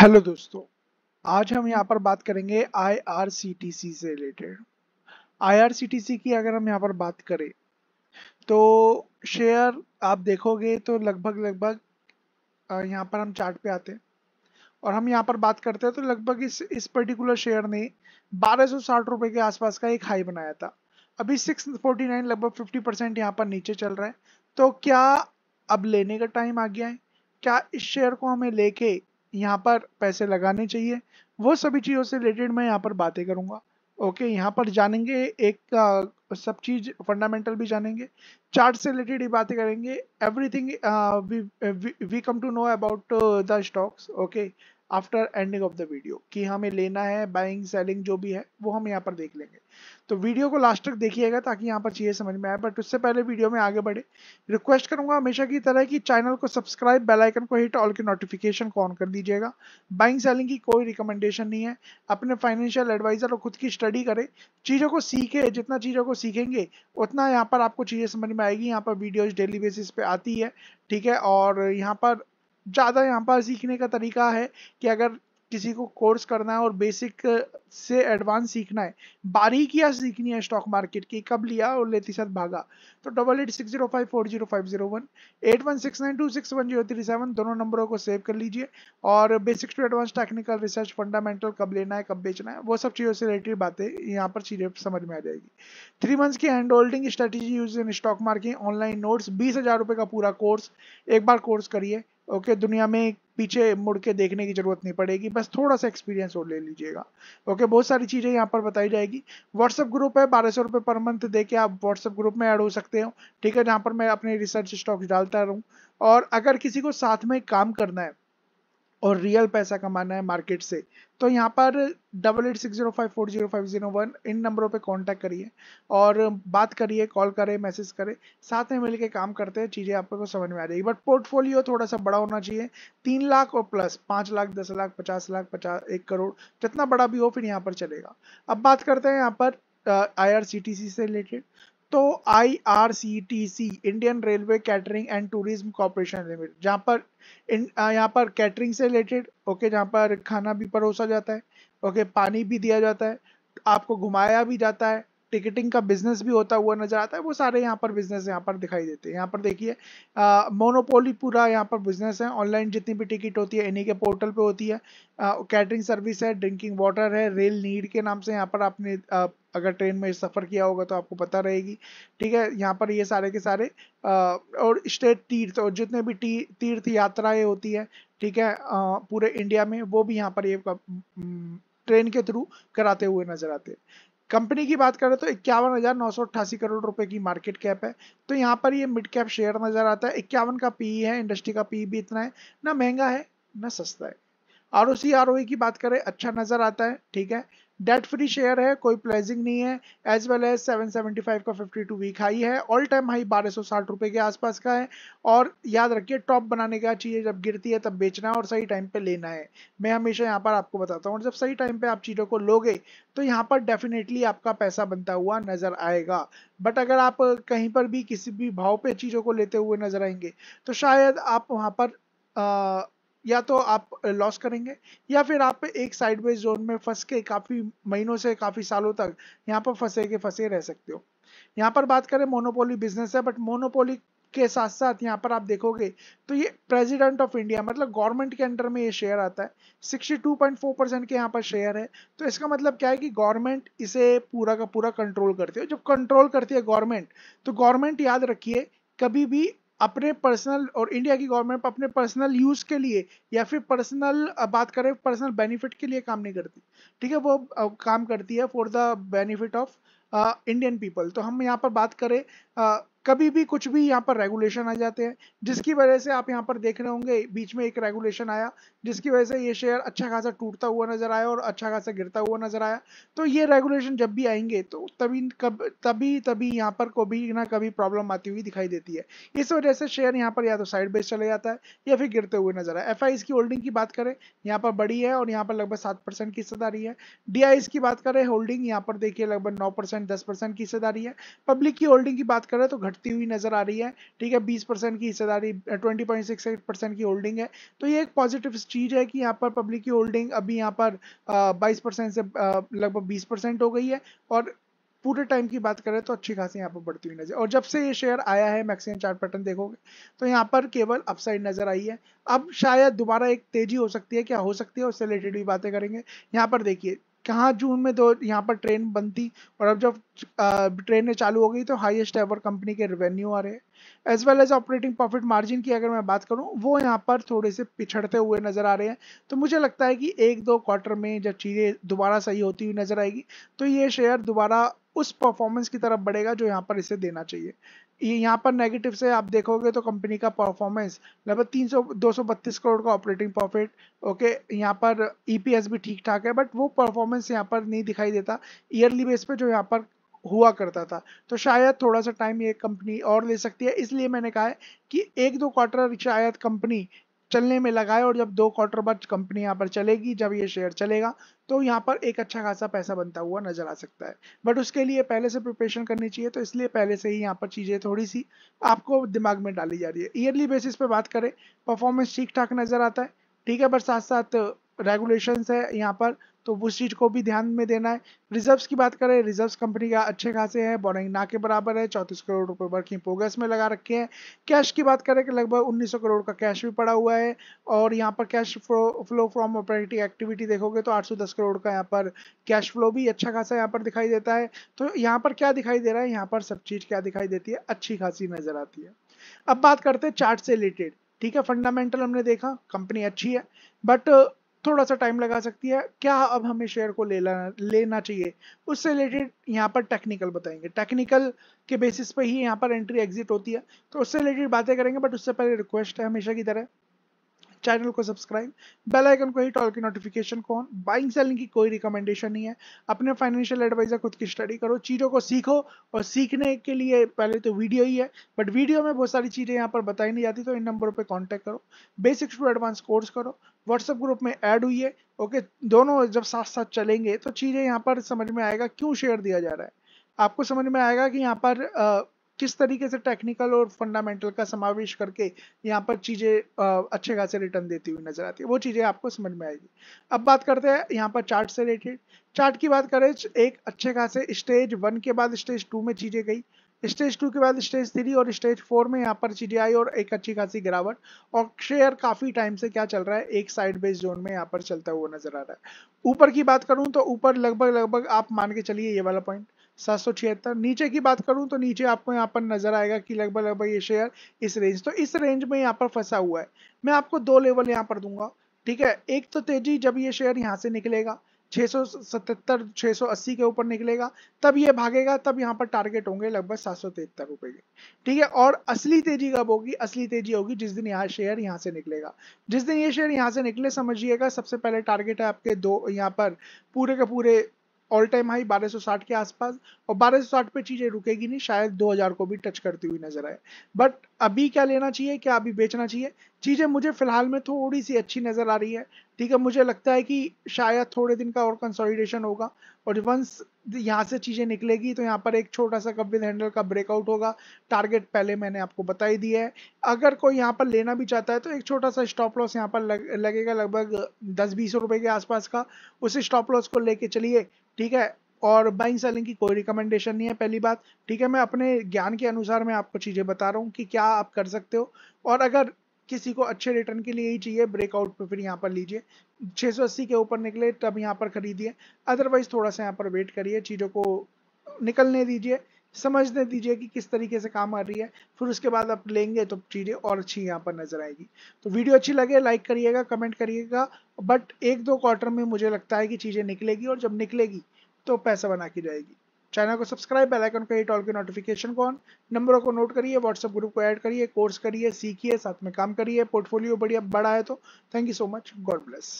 hello दोस्तों आज हम यहाँ पर बात करेंगे आईआरसीटीसी से रिलेटेड आईआरसीटीसी की अगर हम यहाँ पर बात करें तो शेयर आप देखोगे तो लगभग लगभग यहाँ पर हम चार्ट पे आते हैं और हम यहाँ पर बात करते हैं तो लगभग इस इस पर्टिकुलर शेयर ने साठ रुपए के आसपास का एक हाई बनाया था अभी 649 लगभग 50 परसेंट यहाँ पर नीचे चल रहा है तो क्या अब लेने का टाइम आ गया है क्या इस शेयर को हमें लेके यहाँ पर पैसे लगाने चाहिए वो सभी चीज़ों से रिलेटेड मैं यहाँ पर बातें करूँगा ओके okay, यहाँ पर जानेंगे एक आ, सब चीज फंडामेंटल भी जानेंगे चार्ट से रिलेटेड ही बातें करेंगे everything we come to know about the stocks okay after ending of the video कि हमें लेना है बाइंग सेलिंग जो भी है वो हम यहाँ पर देख लेंगे तो वीडियो को लास्ट तक देखिएगा ताकि यहाँ पर चीज़ें समझ में आए बट उससे पहले वीडियो में आगे बढ़े रिक्वेस्ट करूँगा हमेशा की तरह कि चैनल को सब्सक्राइब बेलाइकन को हिट ऑल की नोटिफिकेशन को ऑन कर दीजिएगा बाइंग सेलिंग की कोई रिकमेंडेशन नहीं है अपने फाइनेंशियल एडवाइजर और खुद की स्टडी करें चीज़ों को सीखे जितना चीज़ों को सीखेंगे उतना यहाँ पर आपको चीज़ें समझ में आएगी यहाँ पर वीडियोज डेली बेसिस पे आती है ठीक है और यहाँ पर ज़्यादा यहाँ पर सीखने का तरीका है कि अगर किसी को कोर्स करना है और बेसिक से एडवांस सीखना है बारीकियाँ सीखनी है स्टॉक मार्केट की कब लिया और लेती साथ भागा तो double eight six zero five four zero five zero one eight one six nine two six one zero three seven दोनों नंबरों को सेव कर लीजिए और basics to advance technical research fundamental कब लेना है कब बेचना है वो सब चीज़ों से रिलेटेड बातें यहाँ पर चीज़ें समझ में आ जाएगी थ्री मंथ्स की hand holding strategy use in stock market online notes बीस हज़ार रुपये का पूरा कोर्स एक बार कोर्स करिए ओके दुनिया में पीछे मुड़ के देखने की जरूरत नहीं पड़ेगी बस थोड़ा सा एक्सपीरियंस और ले लीजिएगा ओके बहुत सारी चीज़ें यहाँ पर बताई जाएगी व्हाट्सअप ग्रुप है बारह सौ रुपये पर मंथ दे के आप व्हाट्सअप ग्रुप में ऐड हो सकते हो ठीक है जहाँ पर मैं अपने रिसर्च स्टॉक्स डालता रहूँ और अगर किसी को साथ में काम करना है और रियल पैसा कमाना है मार्केट से तो यहाँ पर double eight six zero five four zero five zero one इन नंबरों पे कांटेक्ट करिए और बात करिए कॉल करें मैसेज करें साथ में मिलके काम करते हैं चीज़ें आपको समझ में आ जाएगी बट पोर्टफोलियो थोड़ा सा बड़ा होना चाहिए तीन लाख और प्लस पाँच लाख दस लाख पचास लाख पचास एक करोड़ जितना बड़ा भी हो फिर यहाँ पर चलेगा अब बात करते हैं यहाँ पर I R C T C से रिलेटेड तो IRCTC Indian railway catering and tourism corporation limited जहाँ पर यहाँ पर कैटरिंग से रिलेटेड ओके जहाँ पर खाना भी परोसा जाता है ओके पानी भी दिया जाता है आपको घुमाया भी जाता है टिकटिंग का बिजनेस भी होता हुआ नजर आता है वो सारे यहाँ पर बिजनेस यहाँ पर दिखाई देते हैं यहाँ पर देखिए मोनोपोली पूरा यहाँ पर बिजनेस है ऑनलाइन जितनी भी टिकट होती है इन्हीं के पोर्टल पे होती है कैटरिंग सर्विस है ड्रिंकिंग वाटर है रेल नीड के नाम से यहाँ पर आपने आ, अगर ट्रेन में सफ़र किया होगा तो आपको पता रहेगी ठीक है यहाँ पर ये सारे के सारे आ, और स्टेट तीर्थ और जितने भी तीर्थ यात्राएं होती है ठीक है आ, पूरे इंडिया में वो भी यहाँ पर ये ट्रेन के थ्रू कराते हुए नजर आते हैं कंपनी की बात करें तो इक्यावन हजार नौ सौ अट्ठासी करोड़ रुपए की मार्केट कैप है तो यहाँ पर ये मिड कैप शेयर नजर आता है इक्यावन का पीई e है इंडस्ट्री का पीई e भी इतना है ना महंगा है ना सस्ता है R O C R O की बात करें अच्छा नजर आता है ठीक है डेट फ्री शेयर है कोई प्लेजिंग नहीं है एज वेल एज 775 का 52 वीक हाई है ऑल टाइम हाई बारह सौ साठ रुपए के आसपास का है और याद रखिए टॉप बनाने का चाहिए जब गिरती है तब बेचना है और सही टाइम पे लेना है मैं हमेशा यहाँ पर आपको बताता हूँ और जब सही टाइम पे आप चीज़ों को लोगे तो यहाँ पर डेफिनेटली आपका पैसा बनता हुआ नजर आएगा बट अगर आप कहीं पर भी किसी भी भाव पे चीज़ों को लेते हुए नजर आएंगे तो शायद आप वहाँ पर आ, या तो आप लॉस करेंगे या फिर आप एक साइडवेज जोन में फंस के काफी महीनों से काफी सालों तक यहाँ पर फंसे के फंसे रह सकते हो यहाँ पर बात करें मोनोपोली बिजनेस है बट मोनोपोली के साथ साथ यहाँ पर आप देखोगे तो ये प्रेसिडेंट ऑफ इंडिया मतलब गवर्नमेंट के अंडर में ये शेयर आता है 62.4 परसेंट के यहाँ पर शेयर है तो इसका मतलब क्या है कि गवर्नमेंट इसे पूरा का पूरा कंट्रोल करती है जब कंट्रोल करती है गवर्नमेंट तो गवर्नमेंट याद रखिए कभी भी अपने पर्सनल और इंडिया की गवर्नमेंट अपने पर्सनल यूज के लिए या फिर पर्सनल बात करें पर्सनल बेनिफिट के लिए काम नहीं करती ठीक है वो काम करती है for the benefit of Indian people तो हम यहाँ पर बात करें कभी भी कुछ भी यहाँ पर रेगुलेशन आ जाते हैं जिसकी वजह से आप यहाँ पर देख रहे होंगे बीच में एक रेगुलेशन आया जिसकी वजह से ये शेयर अच्छा खासा टूटता हुआ नजर आया और अच्छा खासा गिरता हुआ नजर आया तो ये रेगुलेशन जब भी आएंगे तो तभी कब तभी तभी यहाँ पर कभी ना कभी प्रॉब्लम आती हुई दिखाई देती है इस वजह से शेयर यहाँ पर या तो साइड बेस चले जाता है या फिर गिरते हुए नजर आया एफ की होल्डिंग की बात करें यहाँ पर बड़ी है और यहाँ पर लगभग सात परसेंट की हिस्सेदारी है डी की बात करें होल्डिंग यहाँ पर देखिए लगभग नौ परसेंट दस परसेंट की हिस्सेदारी है पब्लिक की होल्डिंग की बात करें तो घट घटती हुई नजर आ रही है ठीक है बीस परसेंट की हिस्सेदारी twenty point six eight percent की होल्डिंग है तो ये एक पॉजिटिव चीज़ है कि यहाँ पर पब्लिक की होल्डिंग अभी यहाँ पर बाईस परसेंट से लगभग बीस परसेंट हो गई है और पूरे टाइम की बात करें तो अच्छी खासी यहाँ पर बढ़ती हुई नजर और जब से ये शेयर आया है मैक्सिमम चार्ट पैटर्न देखोगे तो यहाँ पर केवल अपसाइड नजर आई है अब शायद दोबारा एक तेजी हो सकती है क्या हो सकती है उससे रिलेटेड भी बातें करेंगे यहाँ पर देखिए कहाँ जून में तो यहाँ पर ट्रेन बंद थी और अब जब ट्रेनें चालू हो गई तो हाईएस्ट एवर कंपनी के रेवेन्यू आ रहे हैं as well as operating profit margin की अगर मैं बात करूँ वो यहाँ पर थोड़े से पिछड़ते हुए नजर आ रहे हैं तो मुझे लगता है कि एक दो क्वार्टर में जब चीज़ें दोबारा सही होती हुई नजर आएगी तो ये शेयर दोबारा उस परफॉर्मेंस की तरफ बढ़ेगा जो यहाँ पर इसे देना चाहिए ये यहाँ पर नेगेटिव से आप देखोगे तो कंपनी का परफॉर्मेंस लगभग तीन सौ करोड़ का ऑपरेटिंग प्रॉफिट ओके यहाँ पर ईपीएस e भी ठीक ठाक है बट वो परफॉर्मेंस यहाँ पर नहीं दिखाई देता ईयरली बेस पे जो यहाँ पर हुआ करता था तो शायद थोड़ा सा टाइम ये कंपनी और ले सकती है इसलिए मैंने कहा है कि एक दो क्वार्टर शायद कंपनी चलने में लगाए और जब दो क्वार्टर बाद कंपनी यहाँ पर चलेगी जब ये शेयर चलेगा तो यहाँ पर एक अच्छा खासा पैसा बनता हुआ नजर आ सकता है बट उसके लिए पहले से प्रिपरेशन करनी चाहिए तो इसलिए पहले से ही यहाँ पर चीज़ें थोड़ी सी आपको दिमाग में डाली जा रही है ईयरली बेसिस पे बात करें परफॉर्मेंस ठीक ठाक नजर आता है ठीक है बट साथ साथ रेगुलेशंस है यहाँ पर तो उस चीज़ को भी ध्यान में देना है रिजर्व्स की बात करें रिजर्व्स कंपनी का अच्छे खासे हैं बोरिंग ना के बराबर है चौंतीस करोड़ रुपए वर्किंग प्रोग्रेस में लगा रखे हैं कैश की बात करें कि लगभग 1900 करोड़ का कैश भी पड़ा हुआ है और यहाँ पर cash flow from operative activity देखोगे तो 810 करोड़ का यहाँ पर कैश फ्लो भी अच्छा खासा यहाँ पर दिखाई देता है तो यहाँ पर क्या दिखाई दे रहा है यहाँ पर सब चीज़ क्या दिखाई देती है अच्छी खासी नजर आती है अब बात करते हैं चार्ट से रिलेटेड ठीक है फंडामेंटल हमने देखा कंपनी अच्छी है बट थोड़ा सा टाइम लगा सकती है क्या अब हमें शेयर को ले लेना लेना चाहिए उससे रिलेटेड यहाँ पर टेक्निकल बताएंगे टेक्निकल के बेसिस पे ही यहाँ पर एंट्री एग्जिट होती है तो उससे रिलेटेड बातें करेंगे बट उससे पहले रिक्वेस्ट है हमेशा की तरह चैनल को सब्सक्राइब बेल आइकन को हिट ऑल की नोटिफिकेशन को ऑन बाइंग सेलिंग की कोई रिकमेंडेशन नहीं है अपने फाइनेंशियल एडवाइजर खुद की स्टडी करो चीज़ों को सीखो और सीखने के लिए पहले तो वीडियो ही है बट वीडियो में बहुत सारी चीज़ें यहाँ पर बताई नहीं जाती तो इन नंबरों पर कॉन्टैक्ट करो बेसिक्स टू एडवांस कोर्स करो व्हाट्सएप ग्रुप में ऐड हुई है ओके दोनों जब साथ साथ चलेंगे तो चीज़ें यहाँ पर समझ में आएगा क्यों शेयर दिया जा रहा है आपको समझ में आएगा कि यहाँ पर किस तरीके से टेक्निकल और फंडामेंटल का समावेश करके यहाँ पर चीज़ें अच्छे खासे रिटर्न देती हुई नजर आती है वो चीज़ें आपको समझ में आएगी अब बात करते हैं यहाँ पर चार्ट से रिलेटेड चार्ट की बात करें एक अच्छे खासे स्टेज वन के बाद स्टेज टू में चीज़ें गई स्टेज टू के बाद स्टेज थ्री और स्टेज फोर में यहाँ पर चीजें आई और एक अच्छी खासी गिरावट और शेयर काफी टाइम से क्या चल रहा है एक साइड बेस जोन में यहाँ पर चलता हुआ नजर आ रहा है ऊपर की बात करूं तो ऊपर लगभग लगभग आप मान के चलिए ये वाला पॉइंट सात नीचे की बात करूं तो नीचे आपको यहाँ पर नजर आएगा कि लगभग लगभग ये शेयर इस रेंज तो इस रेंज में यहाँ पर फंसा हुआ है मैं आपको दो लेवल यहाँ पर दूंगा ठीक है एक तो तेजी जब ये शेयर यहाँ से निकलेगा 677 680 के ऊपर निकलेगा तब ये भागेगा तब यहाँ पर टारगेट होंगे लगभग सात सौ तिहत्तर रुपए के ठीक है और असली तेजी कब होगी असली तेजी होगी जिस दिन यहाँ शेयर यहाँ से निकलेगा जिस दिन ये शेयर यहाँ से निकले समझिएगा सबसे पहले टारगेट है आपके दो यहाँ पर पूरे के पूरे ऑल टाइम हाई 1260 के आसपास और 1260 पे चीजें रुकेगी नहीं शायद 2000 को भी टच करती हुई नजर आए बट अभी क्या लेना चाहिए क्या अभी बेचना चाहिए चीजें मुझे फिलहाल में थोड़ी सी अच्छी नजर आ रही है ठीक है मुझे लगता है कि शायद थोड़े दिन का और कंसोलिडेशन होगा और वंस यहाँ से चीजें निकलेगी तो यहाँ पर एक छोटा सा कपिल हैंडल का ब्रेकआउट होगा टारगेट पहले मैंने आपको बता ही दिया है अगर कोई यहाँ पर लेना भी चाहता है तो एक छोटा सा स्टॉप लॉस यहाँ पर लग, लगेगा लगभग दस बीस रुपए के आसपास का उस स्टॉप लॉस को लेके चलिए ठीक है और बाइंग सेलिंग की कोई रिकमेंडेशन नहीं है पहली बात ठीक है मैं अपने ज्ञान के अनुसार मैं आपको चीज़ें बता रहा हूँ कि क्या आप कर सकते हो और अगर किसी को अच्छे रिटर्न के लिए ही चाहिए ब्रेकआउट पे फिर यहाँ पर लीजिए 680 के ऊपर निकले तब यहाँ पर खरीदिए अदरवाइज थोड़ा सा यहाँ पर वेट करिए चीज़ों को निकलने दीजिए समझने दीजिए कि किस तरीके से काम आ रही है फिर उसके बाद आप लेंगे तो चीज़ें और अच्छी यहाँ पर नजर आएगी तो वीडियो अच्छी लगे लाइक करिएगा कमेंट करिएगा बट एक दो क्वार्टर में मुझे लगता है कि चीज़ें निकलेगी और जब निकलेगी तो पैसा बना के जाएगी चैनल को सब्सक्राइब बेल आइकन को टॉल के नोटिफिकेशन को ऑन नंबरों को नोट करिए व्हाट्सएप ग्रुप को ऐड करिए कोर्स करिए सीखिए साथ में काम करिए पोर्टफोलियो बढ़िया बड़ा है तो thank you so much God bless